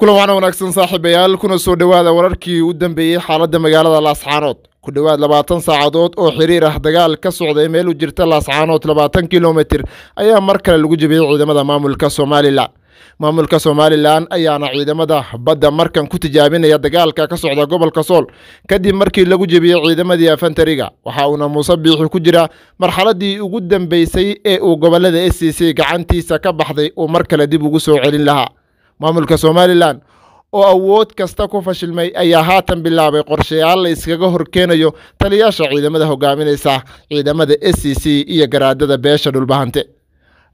kulan waxna wanaagsan saaxiibayaal kuna soo dhowaada wararkii u dambeeyey xaaladda magaalada laascaanood ku dhowaad labaatan saacadood oo xiriir ah dagaal ka socday meel u jirta laascaanood labaatan kilomitir ayaa mar kale lagu jebiyey ciidamada maamulka somalilan maamulka somalilan ayaana ciidamada badda markan ku tijaabinaya dagaalka ka socda gobolka sool kadib markii lagu jebiyey ciidamadii afantariga waxa uuna muuse biixi ku jira marxaladii ugu dambeysay ee uu gobolada s c c gacantiisa ka baxday uu mar kale dib ugu soo celin lahaa maamulka somalilan oo awood kasta ku fashilmay ayaa haatan bilaabay qorshayaal la iskaga horkeenayo taliyaasha ciidamada hogaaminaysa ciidamada s e c iyo garaadada beesha dhulbahante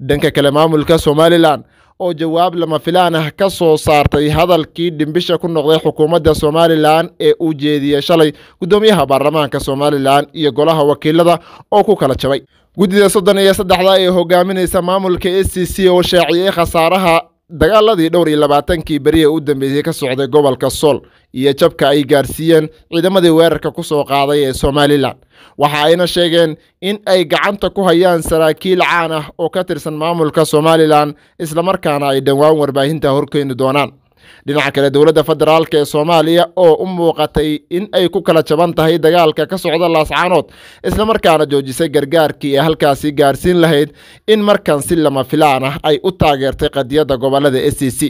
dhanka kale maamulka somalilan oo jawaab lama filaan ah ka soo saartay hadalkii dhimbisha ku noqday xukuumadda somalilan ee uu jeediyey shalay guddoomiyaha baarlamaanka somalilan iyo golaha wakiilada oo ku kala jabay guddida soddon iyo saddexda ee hogaaminaysa maamulka s c e c oo shaaciyey khasaaraha dagaaladii dhowr iyo labaatankii beriha u dambeysay ka socday gobolka sool iyo jabka ay gaarsiiyeen ciidamadii weerarka ku soo qaaday ee somalilan waxa ayna sheegeen in ay gacanta ku hayaan saraakiil caan ah oo ka tirsan maamulka somalilan islamarkaana ay dhowaan warbaahinta horkeyni doonaan dhinaca kale dowladda federaalk ee soomaaliya oo u muuqatay in ay ku kala jaban tahay dagaalka ka socda laascaanood islamarkaana joojisay gargaarkii ee halkaasi gaarsiin lahayd in markan si lama filaan ah ay u taageertay qadiyadda gobollada s c e c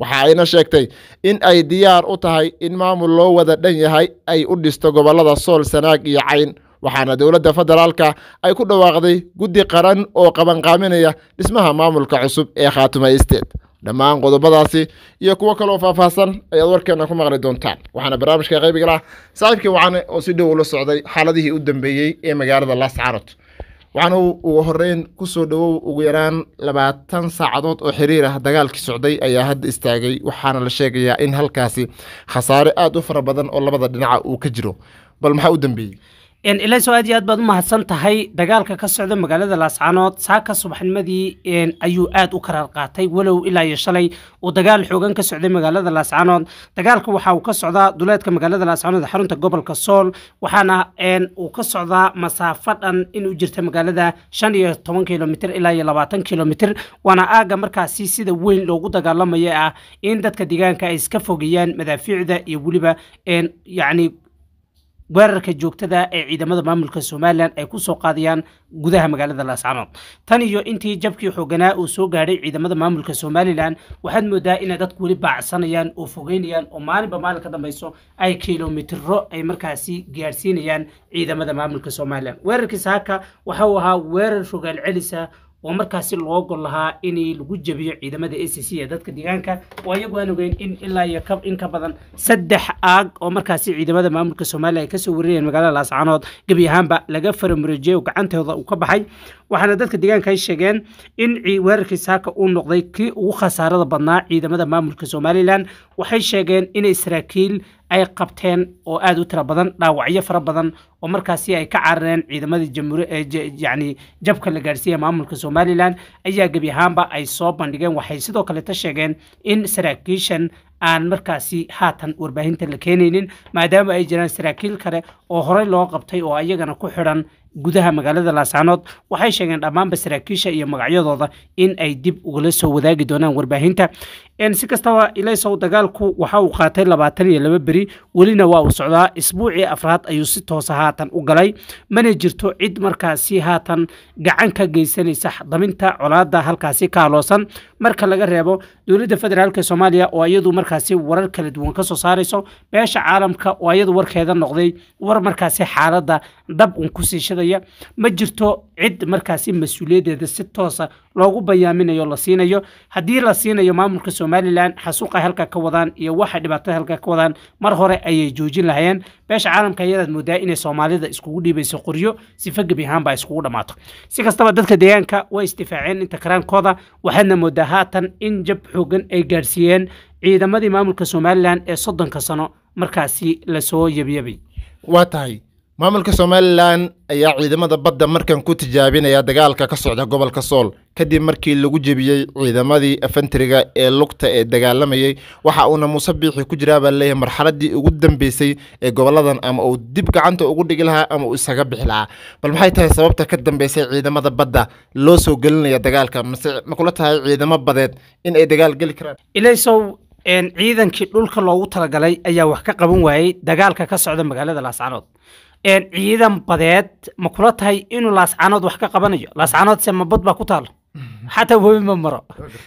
waxa ayna sheegtay in ay diyaar u tahay in maamul loo wada dhan yahay ay u dhisto gobollada sool sanaag iyo cayn waxaana dowladda federaalka ay ku dhawaaqday guddi qaran oo qabanqaaminaya dhismaha maamulka cusub ee khaatumay steed dhammaan qodobadaasi iyo kuwo kaleoo faahfaahsan ayaad warkeenna ku maqli doontaan waxaana barnaamijka qaybigala saaxiibkii wacane oo si dhow ula socday xaaladihii u dambeeyey ee magaalada las laascaanood waxaana ugu horreyn ku soo dhowow ugu yaraan labaatan saacadood oo xiriir ah dagaalkii socday ayaa hadda istaagay waxaana la sheegayaa in halkaasi khasaare aad u fara badan oo labada dhinaca uu ka jiro bal maxaa u dambeeyey ilaso aad iyo aad baad u mahadsan tahay dagaalka ka socda magaalada laascaanood saaka subaxnimadii ayuu aad u karaar qaatay walow ilaa iyo shalay uu dagaal xoogan ka socday magaalada laascaanood dagaalka waxa uu ka socdaa duleedka magaalada laascaanood xarunta gobolka sool waxaana uu ka socdaa masaafo dhan in u jirta magaalada shan iyo toban kilomitr ilaa iyo labaatan kilomitr waana aaga markaasi sida weyn loogu dagaalamaya ah in dadka deegaanka ay iska fogeeyaan madaafiicda iyo weliba yani weerarka joogtada ee ciidamada maamulka somalilan ay ku soo qaadayaan gudaha magaalada laascanood tan iyo intii jabkii xooganaa uu soo gaadhay ciidamada maamulka somalilan waxaad moodaa inay dadku weli baacsanayaan oo fogeynayaan oo maalinba maalin ka dambayso ay kilomitiro ay markaasi gaadhsiinayaan ciidamada maamulka somalilan weerarkii saaka waxa uu ahaa weerar rogaal celisa oo markaasi loo gol lahaa in lagu jabiyo ciidamada a c c ee dadka deegaanka oo iyagu aan ogeyn in ilaa iyo in ka badan saddex aag oo markaasi ciidamada maamulka soomaaliya ay kasoo warinayeen magaalada laascaanood gebi ahaanba laga faramurejiyey oo gacantooda uu ka baxay waxaana dadka deegaanka ay sheegeen in weerarkii saaka uu noqday kii ugu khasaarada badnaa ciidamada maamulka somalilan waxay sheegeen inay saraakiil ay qabteen oo aada u tira badan dhaawacyo fara badan oo markaasi ay ka carareen ciidamadii jamyacni jabka la gaadhsiiya maamulka somalilan ayaa gebi ahaanba ay soo bandhigeen waxay sidoo kaleta sheegeen in saraakiishan aan markaasi haatan warbaahinta la keenaynin maadaama ay jiraan saraakiil kale oo horey loo qabtay oo ayagana ku xidhan gudaha magaalada laascanood waxay sheegeen dhammaanba saraakiisha iyo magacyadooda in ay dib ugala soo wadaagi doonaan warbaahinta si kastaba ilaysow dagaalku waxa uu qaatay labaatan iyo laba beri welina waa uu socdaa isbuucii afraad ayuu si toosa ah haatan u galay mana jirto cid markaasi haatan gacan ka geysanaysa daminta colaada halkaasi ka aloosan marka laga reebo dowladda federaalk soomaaliya oo iyadu markaasi warar kala duwan ka soo saarayso beesha caalamka oo iyadu warkeeda noqday war markaasi xaaladda dab un ku siishadaya ma jirto cid markaasi mas-uuliyadeeda si toosa loogu bayaaminayo la siinayo haddii la siinayo maamulka somalilan xasuuqa halka ka wadaan iyo waxa dhibaatada halka ka wadaan mar hore ayay joojin lahayeen beesha caalamka ayadaad moodaa inay soomaalida iskugu dhiibayso qoryo sifo gebi ahaanbaa iskugu dhammaato si kastaba dadka deegaanka way isdifaaceen inta karaankooda waxaadna moodaa haatan in jab xoogan ay gaadhsiiyeen ciidamadii maamulka somalilan ee soddonka sano markaasi lasoo yabiyabay waa tahay maamulka somalilan ayaa ciidamada badda markan ku tijaabinaya dagaalka ka socda gobolka sool kadib markii lagu jebiyey ciidamadii afantiriga ee lugta ee dagaalamayay waxa uuna muuse biixi ku jiraa baa leeyahay marxaladii ugu dambeysay ee goboladan ama uu dib gacanta ugu dhigi lahaa ama uu isaga bixi lahaa bal maxay tahay sababta ka dambeysay ciidamada badda loo soo gelinaya dagaalka mase ma kula tahay ciidamo badeed in ay dagaal geli karaan ilaysow ciidankii dhulka loogu talagalay ayaa wax ka qaban waayey dagaalka ka socda magaalada laascanood ciidan badeed ma kula tahay inuu laascanood wax ka qabanayo laascanoodse mabad baa ku taala mm-hmm. xataa webi ma maro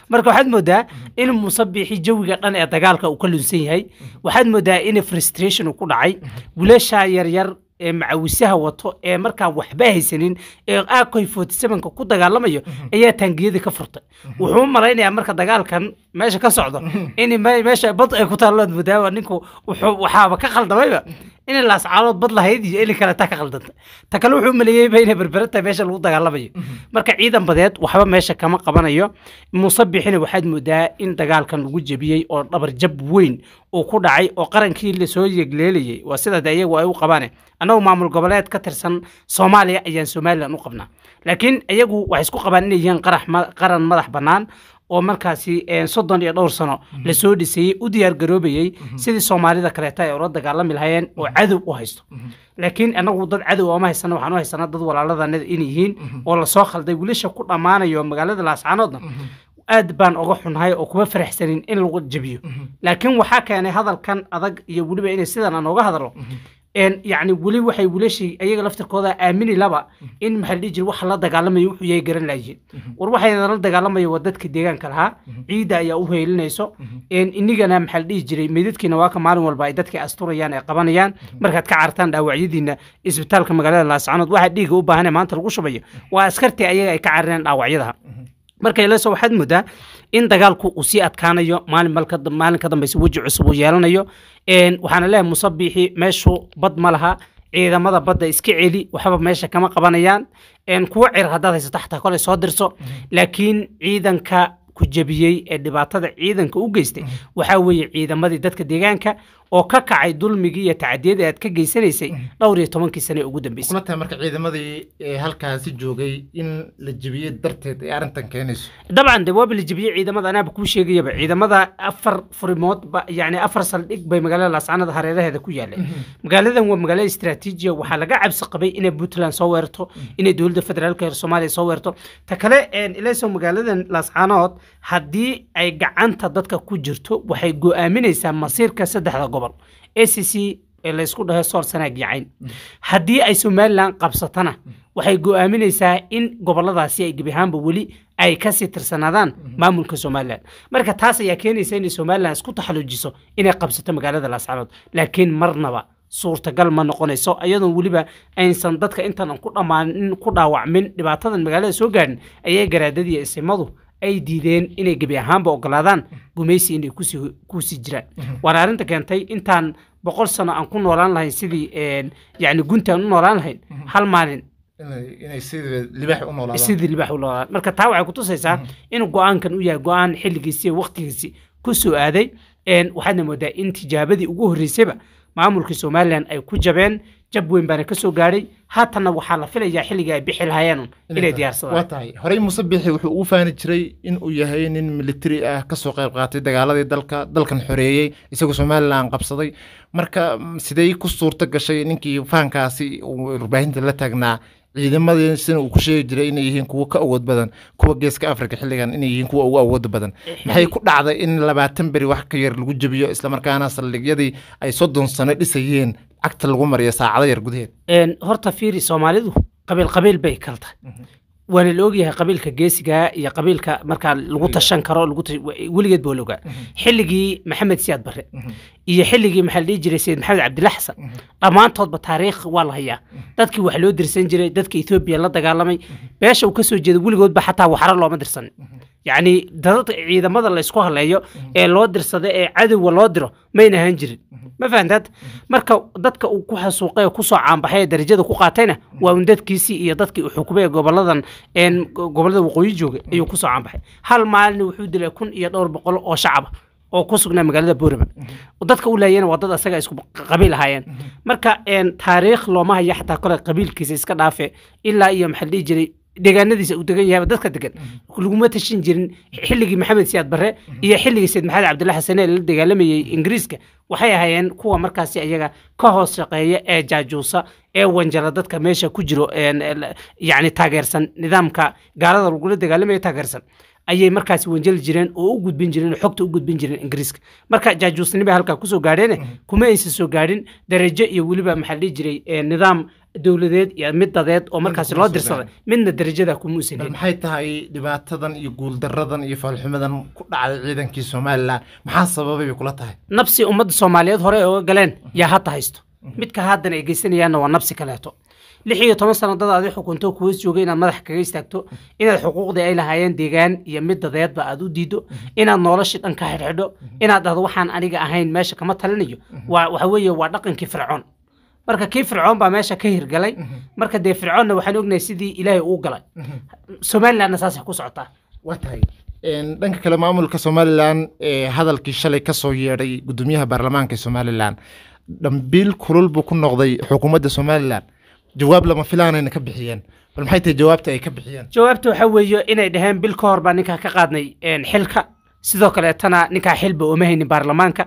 marka waxaad moodaa in musabixi jawiga dhan ee dagaalka uu ka lunsan yahay mm-hmm. waxaad moodaa in frustration uu ku dhacay mm-hmm. wiilashaa yaryar ee macawisaha wato ee markaa waxba haysanin ee aakoy forty sevenka ku dagaalamayo ayaa taangiyadii ka furtay wuxuu malaynayaa marka dagaalkan meesha ka socdo in meesha bad ay ku taallood mudaawa ninku waxaaba ka khaldamayba inay laascaalood bad lahayd iyo ili kale taa ka khaldanta ta kale wuxuu maleeyeyba inay berberatahay meesha lagu dagaalamayo mhm. marka ciidan badeed waxba meesha kama qabanayo musabixina waxaad moodaa in dagaalkan lagu jebiyey oo dhabarjab weyn uu ku dhacay oo qarankii lasoo yegleelayey waa sidaade iyagu ay u qabaane annagu maamul goboleed ka tirsan soomaaliya ayaan somalilan u qabnaa laakiin iyagu waxay isku qabaan inay yihiin qaran madax bannaan oo markaasi eh, soddon iyo dhowr sano mhm. lasoo dhisayey u diyaargaroobayey mhm. sidii soomaalida kaleeta ay ula dagaalami lahayeen mhm. oo cadow u haysto laakiin anagu dad cadow ooma haysana waxaan u haysanaa dad walaaladaanada inay yihiin oo lasoo khalday wiilasha ku dhammaanayo magaalada laascaanoodna aad baan oga xunahay oo kuma faraxsanin in lagu jabiyo laakiin waxaa keenay hadalkan adag iyo weliba inay sidan aan uga hadalno yani weli waxay wiilashii ayaga laftirkooda aamini laba mhm. in maxaa la dhihi jira waxa la dagaalamayo wuxuu yahay garan laayihin mhm. war waxayna la dagaalamaya waa dadka deegaanka lahaa mhm. ciidda ayaa u heelinayso inigana maxaa la dhihi jiray meydadkiina waaka maalin walba ay dadka asturayaan ee qabanayaan markaad ka cartaan dhaawacyadiina isbitaalka magaalada laascanood waxaa dhiiga u baahanee maanta lagu shubayo waa askartii ayaga ay ka carireen dhaawacyadaha marka leeso waxaad moodaa in dagaalku uu sii adkaanayo maalin ka dambaysa weji cusub uu yeelanayo waxaana leeyahay musabixi meeshu bad ma laha ciidamada badda iska celi waxba meesha kama qabanayaan kuwa cir haddaad haysato xataa kole soo dirso mm-hmm. laakiin ciidanka ku jebiyey ee dhibaatada ciidanka u geystay mm-hmm. waxaa weeye ciidamadii dadka deegaanka oo ka kacay dulmigii iyo tacadiyadii aad ka geysanaysay mm-hmm. dhowr iyo tobankii sane ugu dambeysay kuna tahay marka ciidamadii halkaasi joogay in la jebiyey darteed ay arrintan keenayso dabcan de waaba la jebiyey ciidamada anaaba kuu sheegayaba ciidamada afar furimood ba yacni afar saldhig bay magaalada laascanada hareeraheeda ku yaaleen mm-hmm. magaaladan waa magaalo istaraatiijiya waxaa laga cabsi qabay inay puntland soo weerarto mm-hmm. inay dowladda federaalka reer soomaaliya soo weerarto ta kale ilayso magaaladan laascaanood haddii ay gacanta dadka ku jirto waxay go'aaminaysaa masiirka saddexda gobol c ee laysku dhaho soor sanaag yacayn haddii ay somalilan qabsatana waxay go go'aaminaysaa in goboladaasi ay gebi ahaanba weli ay kasii tirsanaadaan maamulka somalilan marka taas ayaa keenaysa inay somalilan isku taxaluujiso inay qabsato magaalada laascaanood laakiin marnaba suurtagal ma noqonayso iyadoon weliba aysan dadka intaan ku dhammaan ku dhaawacmin dhibaatadan magaalada soo gaadhin ayay garaadadiiyo isimadu ay diideen inay gebi ahaanba ogolaadaan gumaysi inay kusii jiraan mhm. waana arrinta keentay intaan boqol sano aan ku noolaan lahayn sidii yani aan u noolaan lahayn mhm. hal maalin sidii libaax u noolaan marka taa waxay kutusaysaa mhm. inuu go-aankan u yahay go-aan xilligiisi waqtigiisi ku soo aaday waxaadna moodaa in tijaabadii ugu horreysayba maamulkii somalilan ay ku jabeen jab weyn baana ka soo gaadhay haatanna waxaa la filayaa xilliga ay bixi lahayeen inay diyaarsadaan waa tahay horey muse bixi wuxuu uu faani jiray inuu yahay nin militari ah kasoo qayb qaatay dagaaladii dalka dalkan xoreeyey isagoo somalilan qabsaday marka mm, sidee ku suurto gashay ninkii faankaasi uu warbaahinta la taagnaa ciidamadii sina uu ku sheegi jiray inay yihiin kuwo ka awood badan kuwa geeska africa xilligan inay yihiin kuwa ugu awoodda badan eh, maxay ku dhacday in labaatan beri wax ka yar lagu jebiyo islamarkaana saldhigyadii ay soddon sano dhisayeen cagta lagu mariyo saacado yar gudaheed horta fiiri soomaalidu qabiil qabiil bay kal waana la ogyahay qabiilka geesiga iyo qabiilka markaa lagu tashan karo weligeed boo logaa mhm. xilligii maxamed siyaad barre mhm. iyo xilligii maxaa la jiray sayid maxamed cabdilla xasan mhm. dhammaantoodba taariikh waa la hayaa dadkii wax loo dirsan jiray dadka ethoobiya la dagaalamay beesha uu ka soo jeeda weligoodba xataa waxara looma dirsan yacni ciidamada la isku haleeyo ee loo dirsada ee cadowga loo diro mayna ahaan jirin ma fahantaad marka dadka uu ku xasuuqay kusoo caanbaxay darajada ku qaatayna waa un dadkiisii iyo dadkii uu xukumay goboladan gobolada waqooyi jooga ayuu kusoo caanbaxay hal maalina wuxuu dilay kun iyo dhowr boqol oo shacaba oo ku sugnaa magaalada boorama dadka u laayeen waa dad asaga isku qabiil ahaayeen marka taariikh looma haya xataa kole qabiilkiisa iska dhaafe ilaa iyo maxaa jiray deegaanadiisa u degan yahayba dadka degan mm-hmm. laguma tashin jirin xilligii maxamed siyaad barre iyo xilligii sayid maxamed cabdulla xasane ee la dagaalamayey ingiriiska waxay ahaayeen kuwa markaasi iyaga ka hoos shaqeeya ee jaajuusa ee wanjala dadka meesha ku jiro yacni taageersan nidaamka gaalada lagula dagaalamayo taageersan ayay markaasi wanjali jireen oo u gudbin jireen oo xogta u gudbin jireen ingiriiska marka jaajuusnibay halkaa kusoo gaadheene mm-hmm. kuma aysan soo gaadhin darajo iyo weliba maxaa la jiray nidaam dowladeed iyo mid dadeed oo markaasi loo dirsaday midna darajada kuma maxay tahay dhibaatadan iyo guuldaradan iyo faalxumadan ku dhacday ciidankii somalilan maxaa sababay bay kula tahay nabsi ummadda soomaaliyeed hore oga galeen yaa hadda haysto midka haddana ay geysanayaanna waa nabsi kaleeto lix iyo toban sanadada adi xukunto kuwas jooga inaad madax kaga istaagto inaad xuquuqdii ay lahaayeen deegaan iyo mid dadeedba aad u diido inaad noloshii dhan ka xidhxidho inaad dhahdo waxaan aniga ahayn meesha kama talinayo waa waxa weeye waa dhaqankii fircoon marka kii fircoon baa meesha ka hirgalay mhm. marka dee fircoonna waxaan ognahay sidii ilaahay uu galay mhm. somalilandna saasay ku socotaa waa tahay dhanka kale maamulka somalilan hadalkii shalay kasoo yeedhay gudoomiyaha baarlamaanka somalilan dhambiil kulul buu ku noqday xukuumadda somalilan jawaab lama filaanayna ka bixiyeen bal maxay tahay jawaabta ay ka bixiyeen jawaabta waxa weeye inay dhaheen bil ka hor baa ninkaa ka qaadnay xilka sidoo kaleetana ninkaa xilba ooma haynin baarlamaanka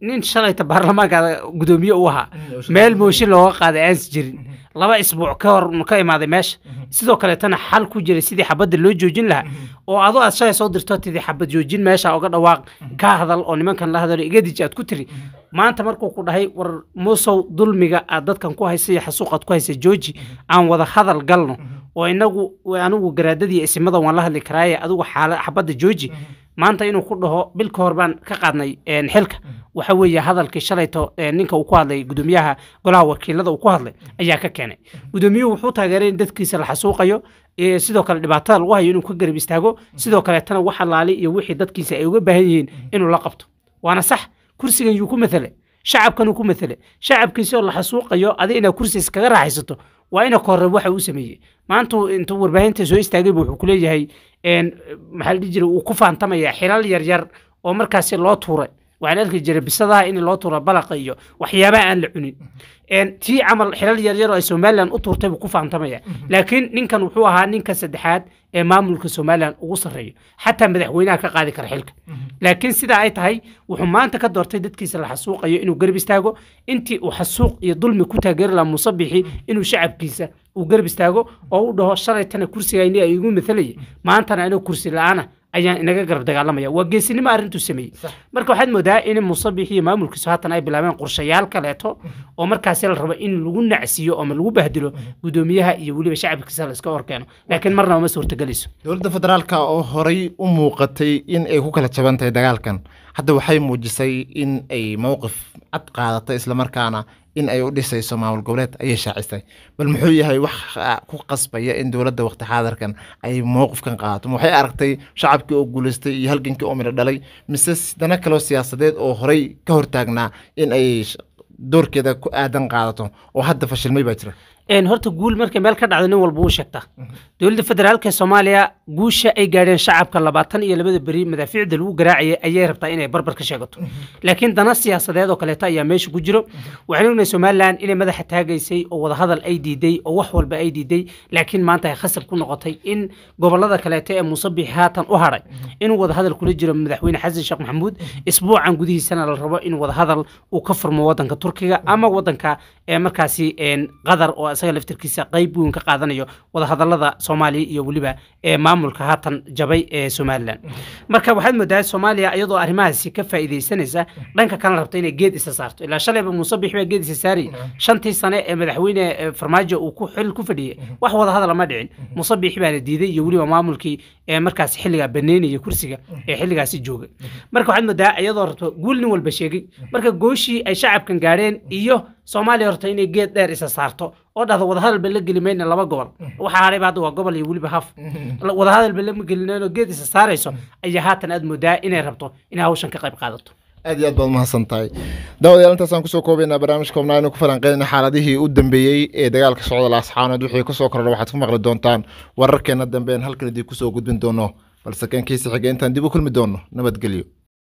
nin shalayta baarlamaanka gudoomiye u ahaa mm-hmm. meel mooshin looga qaaday aansi jirin mm-hmm. laba isbuuc ka hor ka imaaday meesha mm-hmm. sidoo kaleetana xal ku jiray sidii xabadda loo joojin lahaa oo adoo aad shalay soo dirto tidii xabad joojin meesha oga dhawaaq ka hadal oo nimankan la hadalo igadij aad ku tiri maanta markuu ku dhahay war muusow dulmiga aad dadkan ku haysa iyo xasuuqaad ku haysa jooji aan wada hadal galno oo inagu anigu garaadadiiyo isimadan waan la hadli karaaye adigu xabadda jooji maanta inuu ku dhaho bil ka hor baan ka qaadnay xilka waxa weeye hadalkii shalayto ninka uu ku hadlay gudoomiyaha golaha wakiilada uu ku hadlay ayaa ka keenay gudoomiyuhu wuxuu taageeray in dadkiisa la xasuuqayo sidoo kale dhibaatada lagu hayo inuu ka garab istaago sidoo kaleetana wax alaali iyo wixii dadkiisa ay uga baahan yihiin inuu la qabto waana sax kursigan yuu ku mathelay shacabkanuu ku mathelay shacabkiisa oo la xasuuqayo adiga inaad kursi iskaga raaxaysato waa ina ka waxa uu sameeyey maanta intuu warbaahinta soo istaagay bu wuxuu kuleeyahay maxaa dhihi jiray uu ku faantamaya xilal yaryar oo markaasi loo tuuray waxaan arki jiray bisadaha in loo tuuro balaqa iyo waxyaabaha aan la cunin tii camal xilal yaryar oo ay somalilan u tuurtay buu ku faantamaya laakiin ninkan wuxuu ahaa ninka saddexaad ee maamulka somalilan ugu sarreeya xataa madaxweynaha ka qaadi kara xilka laakiin sida ay tahay wuxuu maanta ka doortay dadkiisa la xasuuqayo inuu garab istaago intii uu xasuuq iyo dulmi ku taageeri lahaa musabixi inuu shacabkiisa uu garab istaago oo u dhaho shalaytana kursiga ini ay igu mathalaya maantana anoo kursi la-aana ayaan inaga garab dagaalamaya waa geesinimo arrintuu sameeyey marka waxaad moodaa in musabix maamulkiisu haatan ay bilaabeen qorshayaal kaleeto uhuh. oo markaasi la rabo in lagu nacsiyo ama lagu bahdilo uhuh. guddoomiyaha iyo weliba shacabkiisa la laiska horkeeno laakiin marnaba ma suurtagelayso dowladda federaalka oo horay u muuqatay in ay ku kala jaban tahay dagaalkan hadda waxay muujisay in ay mowqif cad qaadato markaana in ay u dhisayso maamul goboleed ayay shaacisay bal muxuu yahay wax ku qasbaya in dowladda waqti xaadarkan ay mowqifkan qaadato ma waxay aragtay shacabkii oo guuleystay iyo halgankii oo midho dhalay mise dana kaloo siyaasadeed oo horey ka hortaagnaa in ay doorkeeda ku aadan qaadato oo hadda fashilmay baa jira horta guul markay meel ka dhacdo nin walba wuu sheegta mhm. dowladda federaalka soomaaliya guusha ay gaadheen shacabka labaatan iyo labada beri madaafiicda lagu garaacaya ayay rabtaa inay barbar ka sheegato laakiin dana siyaasadeed oo kaleeta ayaa meesha ku jiro waxaan ognay somalilan inay madaxa taagaysay oo wadahadal ay diiday oo wax walba ay diiday laakiin maanta ay khasab ku noqotay in gobolada kaleeta ee muusabix haatan u hadhay inuu wadahadal kula jiro madaxweyne xasan sheekh maxamuud isbuucan gudihiisana la rabo in wadahadal uu ka furmo wadanka turkiga ama wadanka ee markaasi qadar oo isaga laftirkiisa qayb weyn ka qaadanayo wadahadalada soomaaliya iyo weliba ee maamulka haatan jabay ee somalilan marka waxaad moodaa soomaaliya iyadoo arrimahaasi ka faa'iidaysanaysa dhanka kalena rabta inay geed isa saarto ilaa shalayba muuse bix baa geed isa saaray shantii sane ee madaxweyne eh, farmaajo uu ku xil ku fadhiyey wax wada hadala ma dhicin muuse bix baana diiday iyo weliba maamulkii ee eh, markaas xilligaa baneynaya kursiga ee xilligaasi jooga marka waxaad moodaa iyadoo rabto guul nin walba sheegay marka gooshii ay shacabkan gaadheen iyo soomaaliya horta inay geed dheer isa saarto oo dhahdo wadahadalba la geli mayna laba gobol mm-hmm. waxaa hadhayba hadda waa gobol iyo weliba haf mm-hmm. wadahadalba lama gelinayn oo geed isa saarayso mm-hmm. ayaa haatan aada moodaa inay rabto inay hawshan ka qayb qaadato aad iyo aad baad umahadsan tahay daawadayaal intaasaan kusoo koobaynaa barnaamijka hubnaa inuu ku falanqeynayna xaaladihii u dambeeyey ee dagaalka socda asxaanood wixii kusoo korora waxaad ku maqli doontaan wararkeena dambeen aan halkan idin kusoo gudbin doono balse kankiisa xiga intaan dib u kulmi doono nabadgelyo